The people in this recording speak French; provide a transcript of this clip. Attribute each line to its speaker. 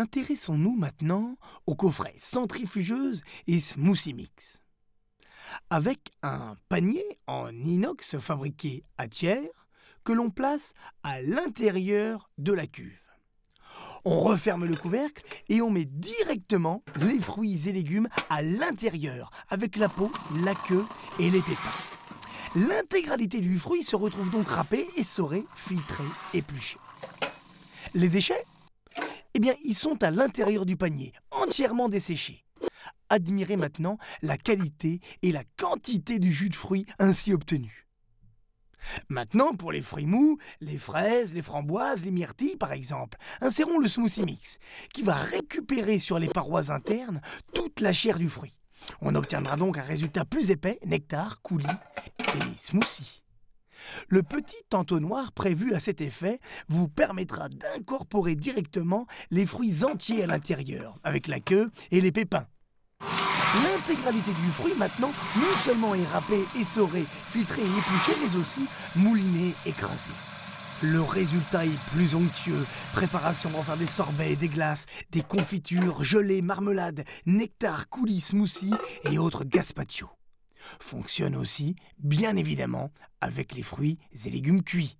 Speaker 1: Intéressons-nous maintenant au coffret centrifugeuses et smoothie mix. Avec un panier en inox fabriqué à tiers que l'on place à l'intérieur de la cuve. On referme le couvercle et on met directement les fruits et légumes à l'intérieur avec la peau, la queue et les pépins. L'intégralité du fruit se retrouve donc râpée, essorée, filtrée, épluchée. Les déchets eh bien, ils sont à l'intérieur du panier, entièrement desséchés. Admirez maintenant la qualité et la quantité du jus de fruits ainsi obtenu. Maintenant, pour les fruits mous, les fraises, les framboises, les myrtilles par exemple, insérons le smoothie mix, qui va récupérer sur les parois internes toute la chair du fruit. On obtiendra donc un résultat plus épais, nectar, coulis et smoothie. Le petit entonnoir prévu à cet effet vous permettra d'incorporer directement les fruits entiers à l'intérieur, avec la queue et les pépins. L'intégralité du fruit maintenant non seulement est râpée, essorée, filtrée et épluchée, mais aussi moulinée, écrasée. Le résultat est plus onctueux. Préparation pour faire des sorbets, des glaces, des confitures, gelées, marmelades, nectar, coulis, smoothies et autres gaspachos fonctionne aussi, bien évidemment, avec les fruits et légumes cuits.